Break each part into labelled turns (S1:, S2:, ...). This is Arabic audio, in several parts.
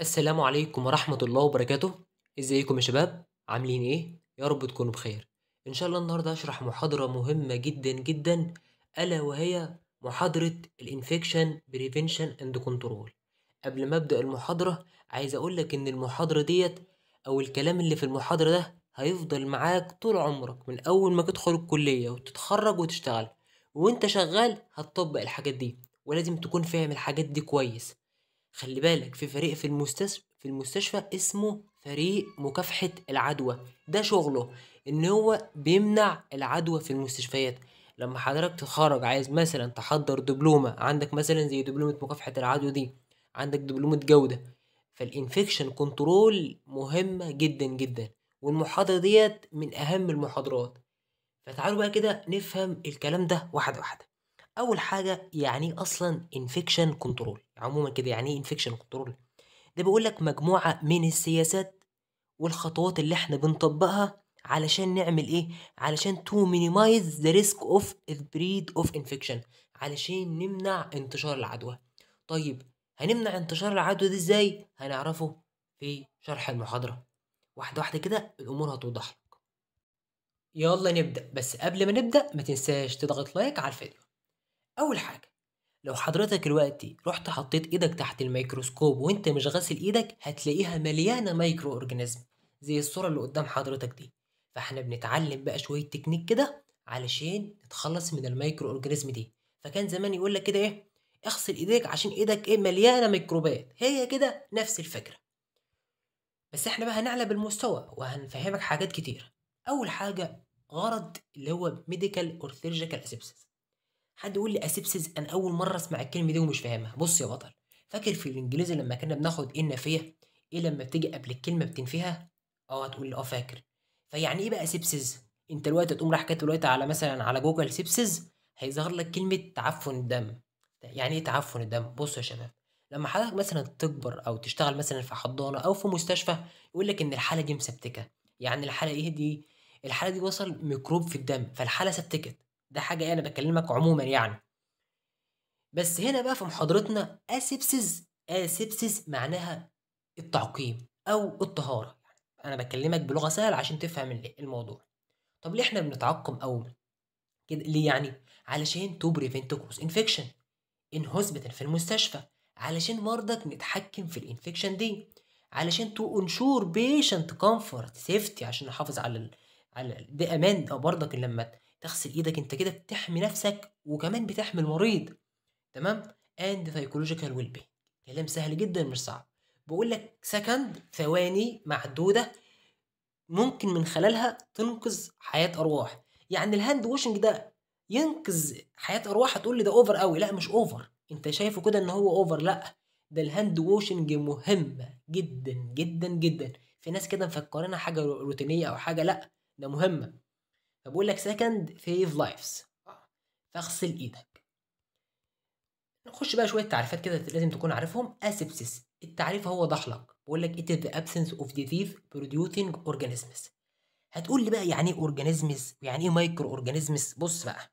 S1: السلام عليكم ورحمة الله وبركاته ازيكم يا شباب عاملين ايه يا رب تكونوا بخير ان شاء الله النهاردة هشرح محاضرة مهمة جدا جدا الا وهي محاضرة الانفكشن بريفنشن اند كنترول قبل ما ابدأ المحاضرة عايز اقولك ان المحاضرة ديت او الكلام اللي في المحاضرة ده هيفضل معاك طول عمرك من اول ما تدخل الكلية وتتخرج وتشتغل وانت شغال هتطبق الحاجات دي ولازم تكون فاهم الحاجات دي كويس خلي بالك في فريق في المستشفى في المستشفى اسمه فريق مكافحة العدوى ده شغله ان هو بيمنع العدوى في المستشفيات لما حضرتك تتخرج عايز مثلا تحضر دبلومة عندك مثلا زي دبلومة مكافحة العدوى دي عندك دبلومة جودة فالانفكشن كنترول مهمة جدا جدا والمحاضرة ديت من أهم المحاضرات فتعالوا بقى كده نفهم الكلام ده واحدة واحدة اول حاجه يعني ايه اصلا انفكشن كنترول عموما كده يعني ايه انفكشن كنترول ده بيقول لك مجموعه من السياسات والخطوات اللي احنا بنطبقها علشان نعمل ايه علشان تو مينيمايز ذا ريسك اوف بريد اوف انفكشن علشان نمنع انتشار العدوى طيب هنمنع انتشار العدوى دي ازاي هنعرفه في شرح المحاضره واحده واحده كده الامور هتوضح لك يلا نبدا بس قبل ما نبدا ما تنساش تضغط لايك على الفيديو اول حاجه لو حضرتك دلوقتي رحت حطيت ايدك تحت الميكروسكوب وانت مش غاسل ايدك هتلاقيها مليانه مايكرو اورجانيزم زي الصوره اللي قدام حضرتك دي فاحنا بنتعلم بقى شويه تكنيك كده علشان نتخلص من المايكرو اورجانيزم دي فكان زمان يقول لك كده ايه اغسل ايديك عشان ايدك ايه مليانه ميكروبات هي كده نفس الفكره بس احنا بقى هنعلى بالمستوى وهنفهمك حاجات كتير اول حاجه غرض اللي هو ميديكال أورثيرجيكال سيرجيكال اسبسس حد يقول لي اسبسز انا اول مره اسمع الكلمه دي ومش فاهمها بص يا بطل فاكر في الانجليزي لما كنا بناخد ايه النافيه ايه لما بتيجي قبل الكلمه بتنفيها اه هتقول لي اه فاكر فيعني ايه بقى سيبسز انت دلوقتي تقوم راح كاتب دلوقتي على مثلا على جوجل سيبسز هيظهر لك كلمه تعفن الدم يعني ايه تعفن الدم بص يا شباب لما حضرتك مثلا تكبر او تشتغل مثلا في حضانه او في مستشفى يقول لك ان الحاله دي مسبتكه يعني الحاله ايه دي الحاله دي وصل ميكروب في الدم فالحاله سبتكت ده حاجة أنا يعني بكلمك عموما يعني بس هنا بقى في محاضرتنا أسبسز أسبسز معناها التعقيم أو الطهارة يعني أنا بكلمك بلغة سهلة عشان تفهم الموضوع طب ليه إحنا بنتعقم أول كده ليه يعني علشان تو بريفنت كوز انفكشن ان هوسبيتال في المستشفى علشان مرضك نتحكم في الانفكشن دي علشان تو انشور بيشنت كومفورت سيفتي عشان نحافظ على ال... على ال... ده امان او برضك لما تغسل ايدك انت كده بتحمي نفسك وكمان بتحمي المريض تمام اند سايكولوجيكال ويل بي كلام سهل جدا مش صعب بقول لك سكند ثواني معدوده ممكن من خلالها تنقذ حياه ارواح يعني الهاند ووشنج ده ينقذ حياه ارواح هتقول لي ده اوفر قوي لا مش اوفر انت شايفه كده ان هو اوفر لا ده الهاند ووشنج مهمه جدا جدا جدا في ناس كده مفكرينها حاجه روتينيه او حاجه لا ده مهمه فبقول لك سكند فيف لايفز فاغسل ايدك نخش بقى شويه تعريفات كده لازم تكون عارفهم اسبسس التعريف هو ضحلق بقول لك it is the absence of disease producing organisms هتقول لي بقى يعني ايه اورجانيزمز ويعني ايه مايكرو اورجانيزمز بص بقى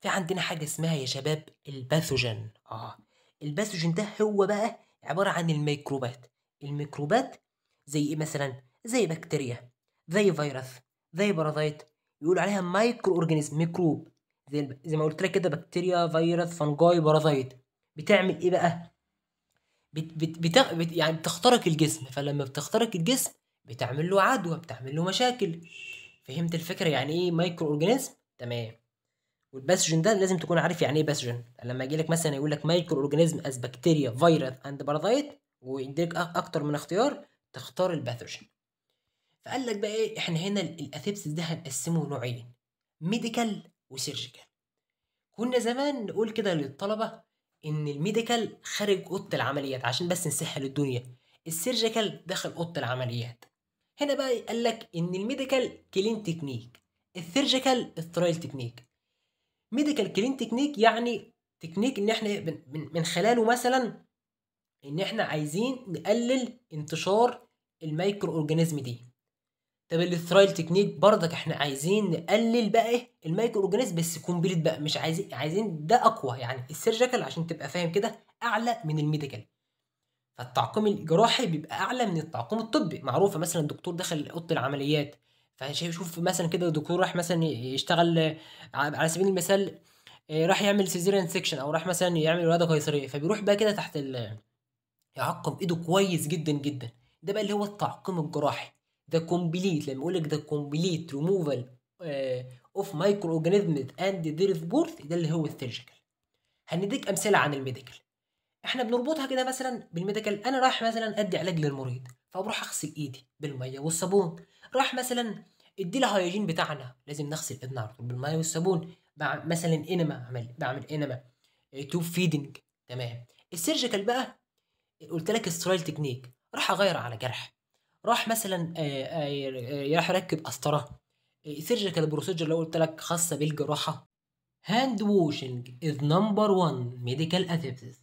S1: في عندنا حاجه اسمها يا شباب الباثوجين اه الباثوجين ده هو بقى عباره عن الميكروبات الميكروبات زي ايه مثلا زي بكتيريا زي فيروس زي بارازيت بيقولوا عليها مايكرو اورجانيزم ميكروب زي, زي ما قلت لك كده بكتيريا فيروس فنجاي بارازايت بتعمل ايه بقى بت بت بت بت يعني بتخترق الجسم فلما بتخترق الجسم بتعمل له عدوى بتعمل له مشاكل فهمت الفكره يعني ايه مايكرو اورجانيزم تمام والباسوجين ده لازم تكون عارف يعني ايه باسوجين لما يجي لك مثلا يقول لك مايكرو اورجانيزم از بكتيريا فيروس اند بارازايت وعندك اكتر من اختيار تختار الباثوجين فقال لك بقى ايه احنا هنا الاثيبسس ده هنقسمه نوعين ميديكال وسيرجيكال كنا زمان نقول كده للطلبه ان الميديكال خارج اوضه العمليات عشان بس نسهل الدنيا السيرجيكال داخل اوضه العمليات هنا بقى قال لك ان الميديكال كلين تكنيك السيرجيكال الترايل تكنيك ميديكال كلين تكنيك يعني تكنيك ان احنا من خلاله مثلا ان احنا عايزين نقلل انتشار الميكرو اورجانيزم دي طب الثرايل تكنيك برضك احنا عايزين نقلل بقى ايه المايكرو اورجانيزم بس كومبليت بقى مش عايزين عايزين ده اقوى يعني السيرجيكال عشان تبقى فاهم كده اعلى من الميديكال فالتعقيم الجراحي بيبقى اعلى من التعقيم الطبي معروفه مثلا الدكتور دخل اوضه العمليات فشوف مثلا كده الدكتور راح مثلا يشتغل على سبيل المثال آه، راح يعمل سيزيرين سيكشن او راح مثلا يعمل ولاده قيصريه فبيروح بقى كده تحت يعقم ايده كويس جدا جدا ده بقى اللي هو التعقيم الجراحي the complete لما يقول لك the complete removal uh, of microorganisms and their birth ده اللي هو السيرجيكال هنديك امثله عن الميديكال احنا بنربطها كده مثلا بالميديكال انا رايح مثلا ادي علاج للمريض فبروح اغسل ايدي بالميه والصابون راح مثلا ادي لها الهيجين بتاعنا لازم نغسل ايدنا على طول بالميه والصابون مثلا انما عمل بعمل انما توب آه، فيدنج تمام السيرجيكال بقى قلت لك السترايل تكنيك راح اغير على جرح راح مثلا آه، آه، آه، راح يركب قسطره سيرجيكال بروسيجر اللي قلت لك خاصه بالجراحه هاند ووشنج از نمبر 1 ميديكال اسيبسيس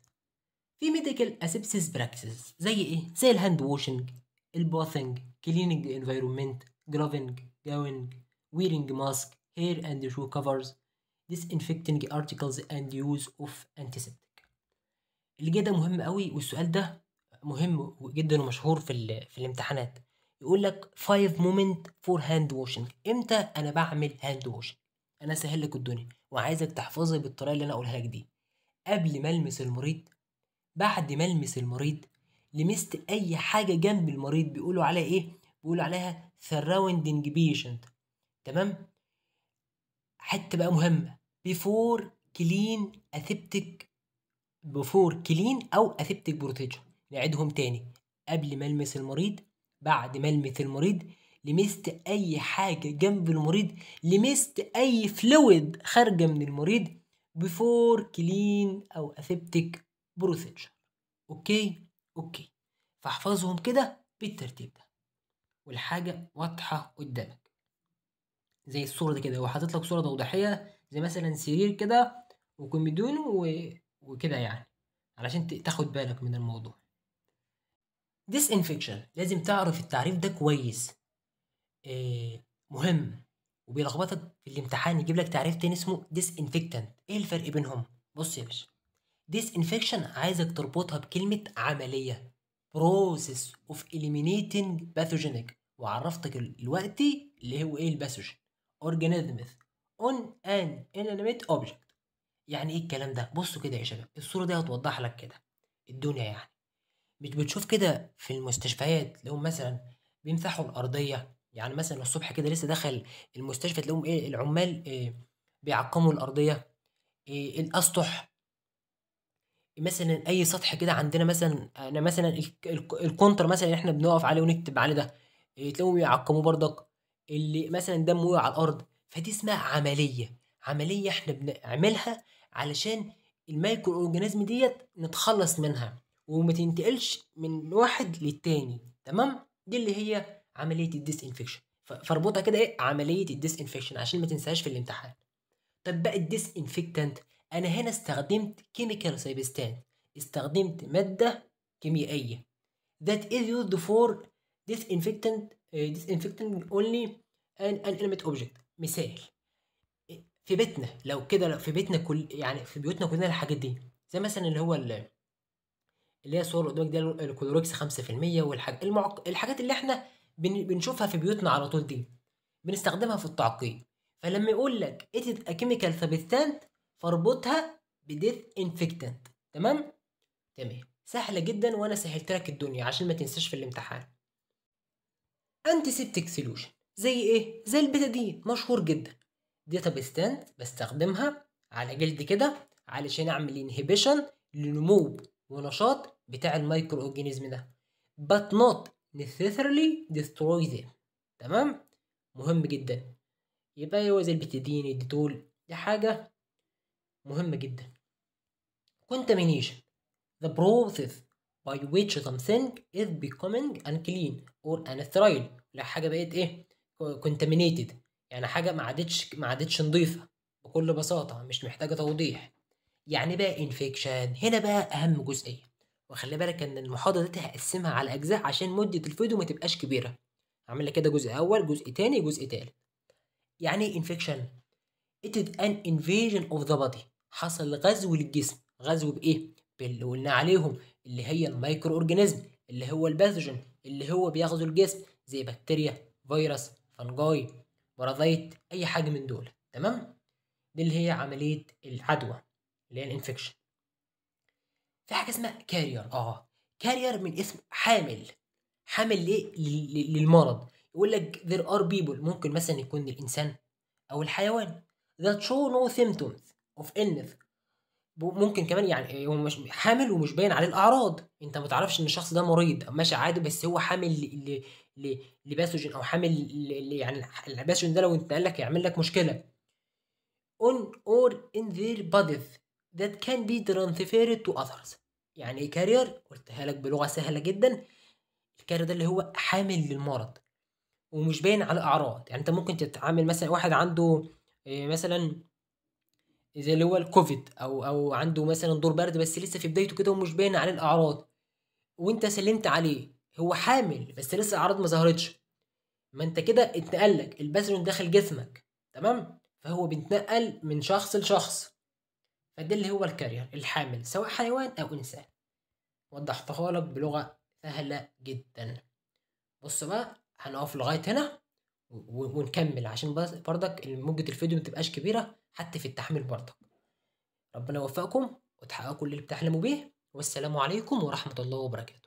S1: في ميديكال اسيبسيس براكتسز زي ايه زي الهاند ووشنج الباثنج كليننج انفايرمنت جرافنج جاونج ويرنج ماسك هير اند شو كفرز disinfecting articles and use of antiseptic اللي جه ده مهم قوي والسؤال ده مهم جدا ومشهور في في الامتحانات يقول لك 5 مومنت فور هاند واشنج امتى انا بعمل هاند واشنج انا سهل لك الدنيا وعايزك تحفظها بالطريقه اللي انا اقولها لك دي قبل ما المس المريض بعد ما المس المريض لمست اي حاجه جنب المريض بيقولوا عليها ايه بيقولوا عليها سراوندنج بيشنت تمام حته بقى مهمه بيفور كلين اثبتك بيفور كلين او اثبتك بروتيجن نعيدهم تاني قبل ما ألمس المريض بعد ما ألمس المريض لمست أي حاجة جنب المريض لمست أي فلويد خارجة من المريض بفور كلين أو أسيبتك بروسيجر أوكي أوكي فاحفظهم كده بالترتيب ده والحاجة واضحة قدامك زي الصورة دي كده هو حاطط لك صورة توضيحية زي مثلا سرير كده وكوميدون و... وكده يعني علشان تاخد بالك من الموضوع disinfection لازم تعرف التعريف ده كويس إيه مهم وبيلخبطك في الامتحان يجيب لك تعريف تاني اسمه disinfectant ايه الفرق بينهم بص يا باشا disinfection عايزك تربطها بكلمة عملية process of eliminating pathogenic وعرفتك الوقت اللي هو ايه الباثوجين organisms on an inanimate object يعني ايه الكلام ده بصوا كده يا شباب الصورة دي هتوضح لك كده الدنيا يعني مش بتشوف كده في المستشفيات تلاقيهم مثلا بيمسحوا الأرضية يعني مثلا الصبح كده لسه دخل المستشفى تلاقيهم إيه العمال إيه بيعقموا الأرضية إيه الأسطح مثلا أي سطح كده عندنا مثلا أنا مثلا الكونتر مثلا اللي إحنا بنقف عليه ونكتب عليه ده إيه تلاقيهم يعقموه بردك اللي مثلا دمه وقع على الأرض فدي اسمها عملية عملية إحنا بنعملها علشان المايكرو أورجانيزم ديت نتخلص منها وما تنتقلش من واحد للتاني تمام دي اللي هي عمليه الديس انفكشن فاربطها كده ايه عمليه الديس انفكشن عشان ما تنساهاش في الامتحان طب بقى الديس انفكتنت انا هنا استخدمت كيميكال سيبستان استخدمت ماده كيميائيه that is used for disinfectant uh, disinfectant only an inanimate object مثال في بيتنا لو كده لو في بيتنا كل يعني في بيوتنا كلنا الحاجات دي زي مثلا اللي هو اللي هي الصور اللي قدامك دي الكلوركس 5% والحاجات المعق... الحاجات اللي احنا بن... بنشوفها في بيوتنا على طول دي بنستخدمها في التعقيم فلما يقول لك اتد ا كيميكال سبستانت فاربطها بديث انفكتنت تمام تمام سهله جدا وانا سهلت لك الدنيا عشان ما تنساش في الامتحان انتيسبتيك سلوشن زي ايه زي البتادين مشهور جدا ديتابستانت بستخدمها على جلد كده علشان اعمل انهبيشن لنمو ونشاط بتاع المايكرو اورجانيزم ده but not necessarily destroy them تمام مهم جدا يبقى هو زي البتدين الديتول دي حاجة مهمة جدا contamination the process by which something is becoming unclean or unsterile لا حاجة بقت ايه contaminated يعني حاجة ما عادتش ما عادتش نضيفة بكل بساطة مش محتاجة توضيح يعني بقى infection هنا بقى أهم جزئية وخلي بالك ان المحاضره دي هقسمها على اجزاء عشان مده الفيديو ما تبقاش كبيره هعمل لك كده جزء اول جزء تاني جزء تالت يعني ايه انفكشن it is an invasion of the body حصل غزو للجسم غزو بايه باللي قلنا عليهم اللي هي المايكرو اورجانيزم اللي هو الباثوجين اللي هو بيغزو الجسم زي بكتيريا فيروس فنجاي براذيت اي حاجه من دول تمام دي اللي هي عمليه العدوى اللي هي الانفكشن في حاجه اسمها كارير اه كارير من اسم حامل حامل ليه للمرض يقول لك there are people ممكن مثلا يكون الانسان او الحيوان that show no symptoms of illness ممكن كمان يعني إيه، هو مش حامل ومش باين عليه الاعراض انت ما تعرفش ان الشخص ده مريض ماشي عادي بس هو حامل لباسوجين او حامل يعني الباسوجين ده لو قال لك يعمل لك مشكله on or in their bodies that can be transferred to others يعني ايه كارير قلتها لك بلغه سهله جدا الكارير ده اللي هو حامل للمرض ومش باين على الاعراض يعني انت ممكن تتعامل مثلا واحد عنده آه، مثلا زي اللي هو الكوفيد او او عنده مثلا دور برد بس لسه في بدايته كده ومش باين عليه الاعراض وانت سلمت عليه هو حامل بس لسه الاعراض ما ظهرتش ما انت كده اتنقل لك الباثوجين داخل جسمك تمام فهو بيتنقل من شخص لشخص فده اللي هو الكارير الحامل سواء حيوان أو إنسان وضحتها لك بلغة سهلة جدا بص بقى هنقف لغاية هنا ونكمل عشان برضك موجة الفيديو متبقاش كبيرة حتى في التحميل برضك ربنا يوفقكم وتحققوا كل اللي بتحلموا بيه والسلام عليكم ورحمة الله وبركاته